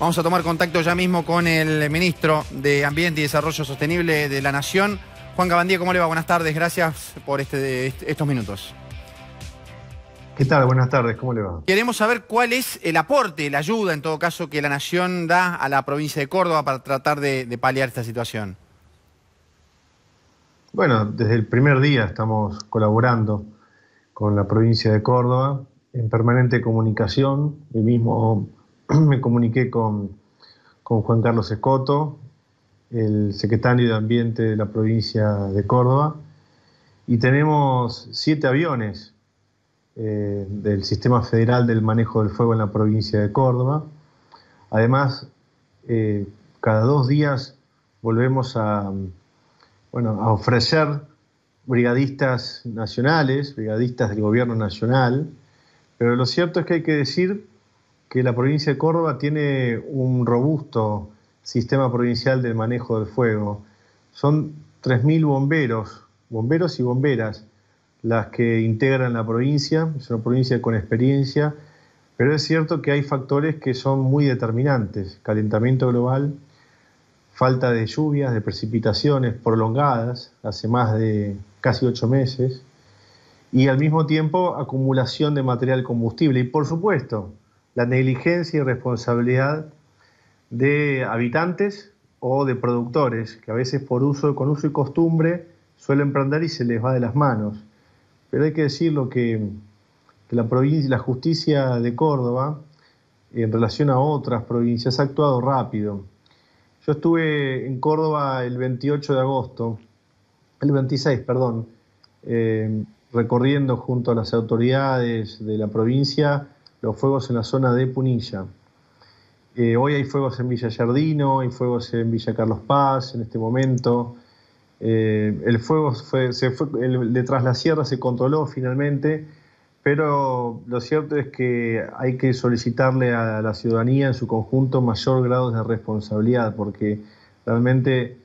Vamos a tomar contacto ya mismo con el ministro de Ambiente y Desarrollo Sostenible de la Nación, Juan Gabandía. ¿Cómo le va? Buenas tardes, gracias por este, estos minutos. ¿Qué tal? Buenas tardes, ¿cómo le va? Queremos saber cuál es el aporte, la ayuda, en todo caso, que la Nación da a la provincia de Córdoba para tratar de, de paliar esta situación. Bueno, desde el primer día estamos colaborando con la provincia de Córdoba en permanente comunicación. El mismo me comuniqué con, Juan Carlos Escoto, el secretario de Ambiente de la provincia de Córdoba, y tenemos siete aviones eh, del Sistema Federal del Manejo del Fuego en la provincia de Córdoba. Además, eh, cada dos días volvemos a, a ofrecer brigadistas nacionales, brigadistas del gobierno nacional, pero lo cierto es que hay que decir que la provincia de Córdoba tiene un robusto sistema provincial del manejo del fuego. Son 3.000 bomberos, bomberos y bomberas, las que integran la provincia, es una provincia con experiencia, pero es cierto que hay factores que son muy determinantes, calentamiento global, falta de lluvias, de precipitaciones prolongadas, hace más de casi ocho meses, y al mismo tiempo acumulación de material combustible. Y por supuesto, la negligencia y responsabilidad de habitantes o de productores que a veces por uso, con uso y costumbre suelen prender y se les va de las manos. Pero hay que decirlo que, que la, provincia, la justicia de Córdoba, en relación a otras provincias, ha actuado rápido. Yo estuve en Córdoba el 28 de agosto, el 26, perdón, eh, recorriendo junto a las autoridades de la provincia los fuegos en la zona de Punilla. Eh, hoy hay fuegos en Villa Yardino, hay fuegos en Villa Carlos Paz en este momento. Eh, el fuego se fue, de la Sierra se controló finalmente, pero lo cierto es que hay que solicitarle a la ciudadanía en su conjunto mayor grado de responsabilidad, porque realmente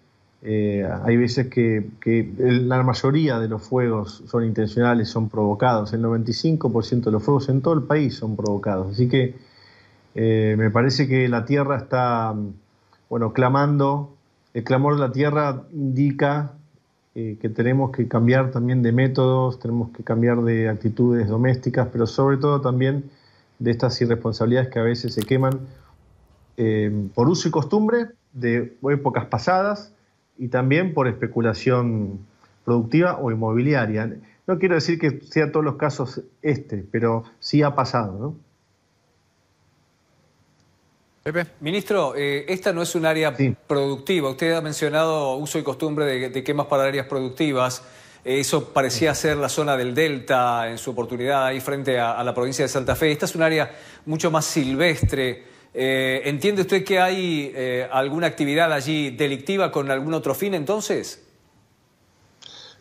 eh, hay veces que, la mayoría de los fuegos son intencionales, son provocados. El 95% de los fuegos en todo el país son provocados. Así que eh, me parece que la Tierra está, bueno, clamando. El clamor de la Tierra indica eh, que tenemos que cambiar también de métodos, tenemos que cambiar de actitudes domésticas, pero sobre todo también de estas irresponsabilidades que a veces se queman por uso y costumbre de épocas pasadas y también por especulación productiva o inmobiliaria. No quiero decir que sea todos los casos este, pero sí ha pasado, ¿no? Pepe. Ministro, eh, esta no es un área productiva. Usted ha mencionado uso y costumbre de, quemas para áreas productivas. Eh, eso parecía ser la zona del Delta en su oportunidad, ahí frente a la provincia de Santa Fe. Esta es un área mucho más silvestre. Eh, ¿Entiende usted que hay eh, alguna actividad allí delictiva con algún otro fin entonces?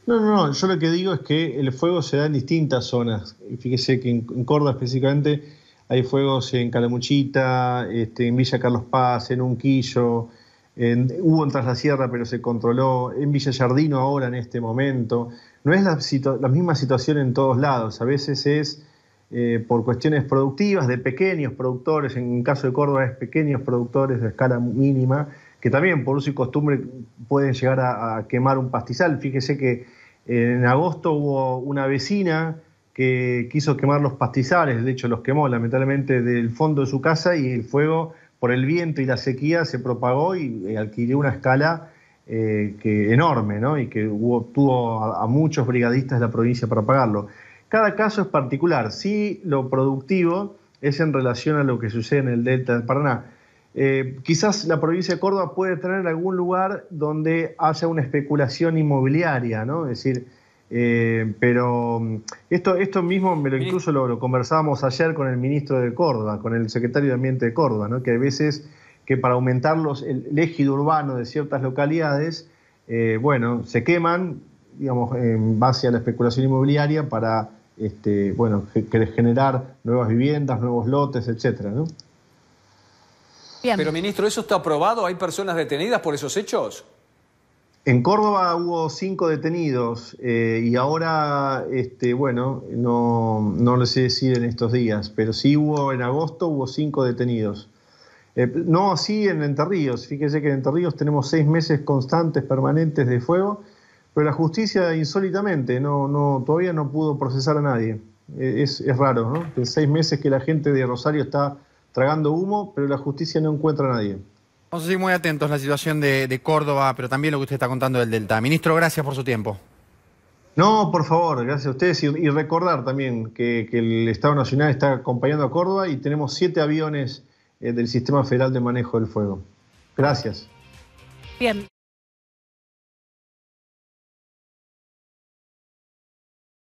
No, no, no, yo lo que digo es que el fuego se da en distintas zonas. Fíjese que en, Córdoba específicamente hay fuegos en Calamuchita, este, en Villa Carlos Paz, en Unquillo, en, hubo en Tras Sierra pero se controló, en Villa ahora en este momento. No es la misma situación en todos lados, a veces es eh, por cuestiones productivas de pequeños productores, en el caso de Córdoba es pequeños productores de escala mínima, que también por uso y costumbre pueden llegar a, quemar un pastizal. Fíjese que eh, en agosto hubo una vecina que quiso quemar los pastizales, de hecho los quemó lamentablemente del fondo de su casa y el fuego por el viento y la sequía se propagó y eh, adquirió una escala enorme, ¿no? Y que hubo, tuvo a muchos brigadistas de la provincia para pagarlo. Cada caso es particular. Si lo productivo es en relación a lo que sucede en el delta del Paraná. Eh, quizás la provincia de Córdoba puede tener algún lugar donde haya una especulación inmobiliaria, ¿no? Es decir, eh, pero mm, esto, esto mismo me lo, incluso lo, conversábamos ayer con el ministro de Córdoba, con el secretario de Ambiente de Córdoba, que a veces que para aumentar el, el urbano de ciertas localidades, eh, bueno, se queman, digamos, en base a la especulación inmobiliaria para este, bueno, generar nuevas viviendas, nuevos lotes, etcétera, ¿no? Pero, ministro, ¿eso está aprobado? ¿Hay personas detenidas por esos hechos? En Córdoba hubo cinco detenidos eh, y ahora, este, bueno, no, no les sé decir en estos días, pero sí hubo, en agosto hubo cinco detenidos. Eh, no así en Entre Ríos, fíjese que en Entre Ríos tenemos seis meses constantes, permanentes de fuego pero la justicia, insólitamente, no, no, todavía no pudo procesar a nadie. E, es, raro, ¿no? seis meses que la gente de Rosario está tragando humo, pero la justicia no encuentra a nadie. Vamos a seguir muy atentos a la situación de, Córdoba, pero también lo que usted está contando del Delta. Ministro, gracias por su tiempo. No, por favor, gracias a ustedes. Y, recordar también que, el Estado Nacional está acompañando a Córdoba y tenemos siete aviones eh, del Sistema Federal de Manejo del Fuego. Gracias. Bien.